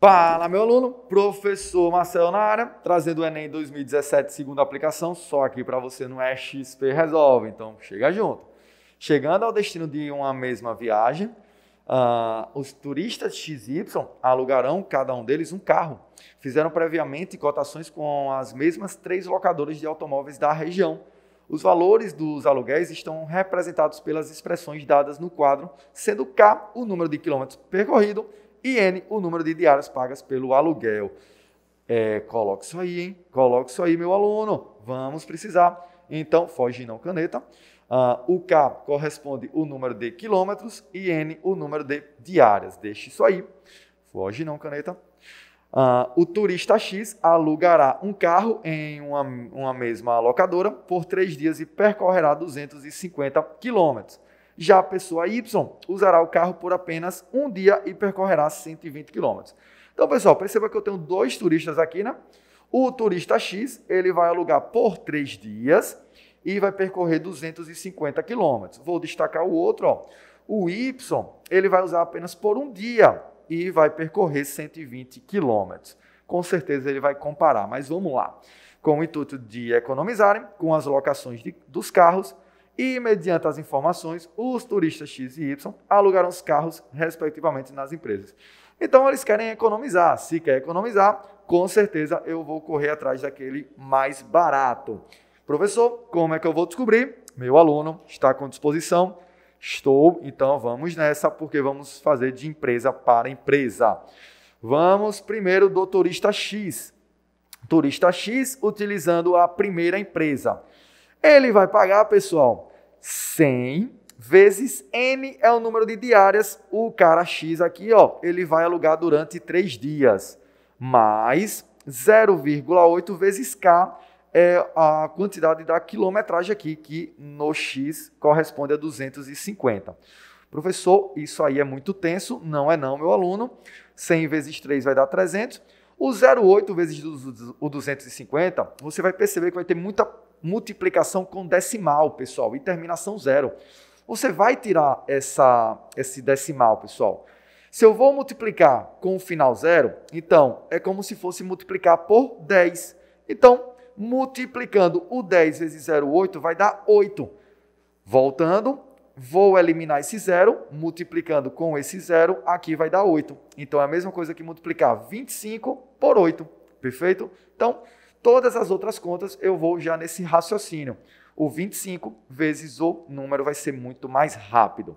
Fala, meu aluno, professor Marcelo na área, trazendo o Enem 2017, segunda aplicação, só aqui para você no é XP Resolve, então chega junto. Chegando ao destino de uma mesma viagem, uh, os turistas XY alugarão, cada um deles, um carro. Fizeram previamente cotações com as mesmas três locadoras de automóveis da região os valores dos aluguéis estão representados pelas expressões dadas no quadro, sendo K o número de quilômetros percorrido e N o número de diárias pagas pelo aluguel. É, coloque isso aí, hein? Coloque isso aí, meu aluno. Vamos precisar. Então, foge não caneta. Uh, o K corresponde o número de quilômetros e N o número de diárias. Deixe isso aí. Foge não caneta. Uh, o turista X alugará um carro em uma, uma mesma locadora por três dias e percorrerá 250 quilômetros. Já a pessoa Y usará o carro por apenas um dia e percorrerá 120 quilômetros. Então, pessoal, perceba que eu tenho dois turistas aqui, né? O turista X ele vai alugar por três dias e vai percorrer 250 quilômetros. Vou destacar o outro, ó. O Y ele vai usar apenas por um dia e vai percorrer 120 quilômetros. Com certeza ele vai comparar, mas vamos lá. Com o intuito de economizarem com as locações de, dos carros e, mediante as informações, os turistas X e Y alugaram os carros, respectivamente, nas empresas. Então eles querem economizar. Se quer economizar, com certeza eu vou correr atrás daquele mais barato. Professor, como é que eu vou descobrir? Meu aluno está com disposição Estou, então vamos nessa, porque vamos fazer de empresa para empresa. Vamos primeiro do turista X. Turista X utilizando a primeira empresa. Ele vai pagar, pessoal, 100 vezes N é o número de diárias. O cara X aqui, ó, ele vai alugar durante três dias. Mais 0,8 vezes K, é a quantidade da quilometragem aqui, que no X corresponde a 250. Professor, isso aí é muito tenso. Não é não, meu aluno. 100 vezes 3 vai dar 300. O 0,8 vezes o 250, você vai perceber que vai ter muita multiplicação com decimal, pessoal, e terminação zero. Você vai tirar essa, esse decimal, pessoal. Se eu vou multiplicar com o final zero, então é como se fosse multiplicar por 10. Então, multiplicando o 10 vezes 0,8 vai dar 8. Voltando, vou eliminar esse zero, multiplicando com esse zero, aqui vai dar 8. Então é a mesma coisa que multiplicar 25 por 8, perfeito? Então, todas as outras contas eu vou já nesse raciocínio. O 25 vezes o número vai ser muito mais rápido.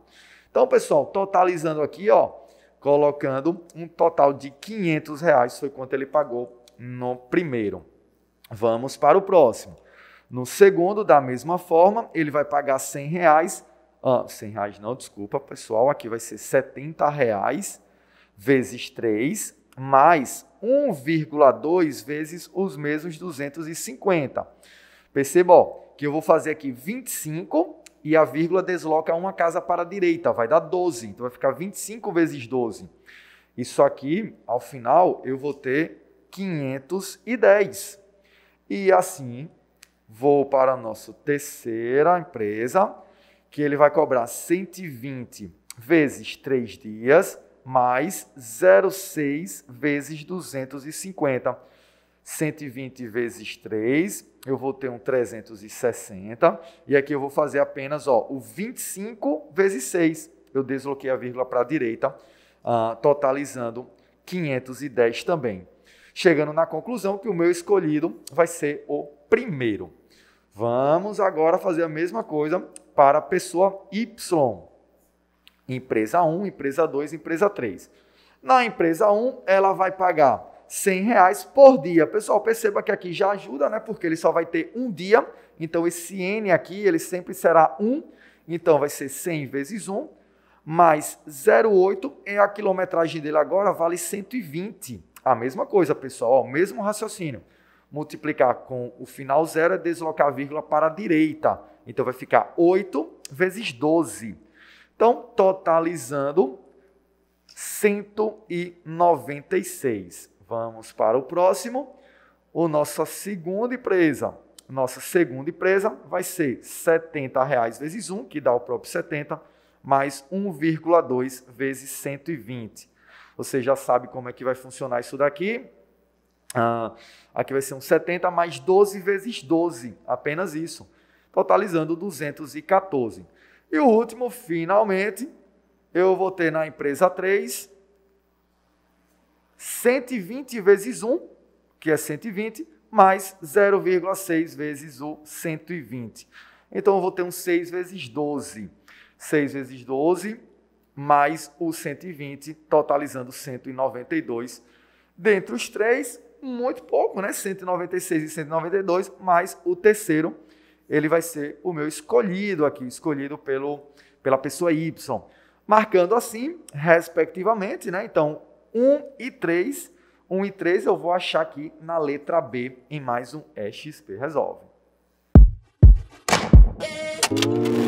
Então, pessoal, totalizando aqui, ó, colocando um total de 500 reais foi quanto ele pagou no primeiro. Vamos para o próximo. No segundo, da mesma forma, ele vai pagar 100 reais. Ah, 100 reais não, desculpa, pessoal. Aqui vai ser 70 reais vezes 3, mais 1,2 vezes os mesmos 250. Perceba ó, que eu vou fazer aqui 25 e a vírgula desloca uma casa para a direita, vai dar 12. Então vai ficar 25 vezes 12. Isso aqui, ao final, eu vou ter 510. E assim, vou para a nossa terceira empresa, que ele vai cobrar 120 vezes 3 dias, mais 0,6 vezes 250. 120 vezes 3, eu vou ter um 360. E aqui eu vou fazer apenas ó, o 25 vezes 6. Eu desloquei a vírgula para a direita, uh, totalizando 510 também chegando na conclusão que o meu escolhido vai ser o primeiro. Vamos agora fazer a mesma coisa para a pessoa Y. Empresa 1, empresa 2, empresa 3. Na empresa 1, ela vai pagar 100 reais por dia. Pessoal, perceba que aqui já ajuda, né? Porque ele só vai ter um dia. Então, esse N aqui, ele sempre será 1. Então, vai ser 100 vezes 1. Mais 0,8 é a quilometragem dele agora, vale 120. A mesma coisa, pessoal, o mesmo raciocínio. Multiplicar com o final zero é deslocar a vírgula para a direita. Então vai ficar 8 vezes 12. Então, totalizando 196. Vamos para o próximo. O nossa segunda empresa. Nossa segunda empresa vai ser R$ 70,00 vezes 1, que dá o próprio 70, mais 1,2 vezes 120. Você já sabe como é que vai funcionar isso daqui. Ah, aqui vai ser um 70 mais 12 vezes 12, apenas isso, totalizando 214. E o último, finalmente, eu vou ter na empresa 3, 120 vezes 1, que é 120, mais 0,6 vezes o 120. Então, eu vou ter um 6 vezes 12. 6 vezes 12 mais o 120, totalizando 192. Dentre os três, muito pouco, né? 196 e 192, mas o terceiro, ele vai ser o meu escolhido aqui, escolhido pelo, pela pessoa Y. Marcando assim, respectivamente, né? Então, 1 e 3, 1 e 3 eu vou achar aqui na letra B em mais um EXP é Resolve. Música